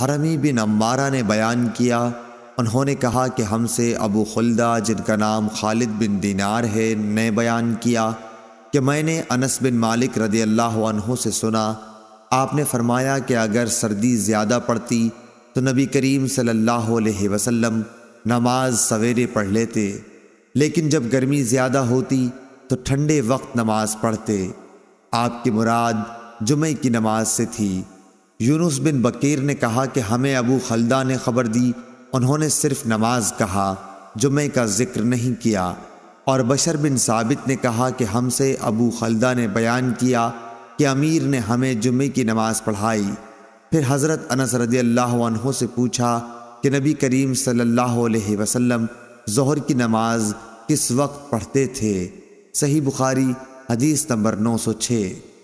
हरमी बिन अम्बारा ने बयान किया उन्होंने कहा कि हमसे अबू खुलदा जिनका नाम खालिद बिन दिनार है ने बयान किया कि मैंने अनस बिन मालिक रदी अल्लाह से सुना आपने फरमाया कि अगर सर्दी ज़्यादा पड़ती तो नबी करीम सल्लल्लाहु अलैहि वसल्लम नमाज सवेरे पढ़ लेते लेकिन जब गर्मी ज़्यादा होती तो ठंडे वक्त नमाज पढ़ते आपकी मुराद जुमे की नमाज से थी यूनुस बिन बकीर ने कहा कि हमें अबू खलदा ने खबर दी उन्होंने सिर्फ नमाज कहा जुमे का जिक्र नहीं किया और बशर बिन साबित ने कहा कि हमसे अबू खलदा ने बयान किया कि अमीर ने हमें जुमे की नमाज पढ़ाई फिर हज़रत अनस रदी अल्लाह से पूछा कि नबी करीम सल्लल्लाहु अलैहि वसल्लम जहर की नमाज किस वक्त पढ़ते थे सही बुखारी हदीस नंबर नौ सौ छः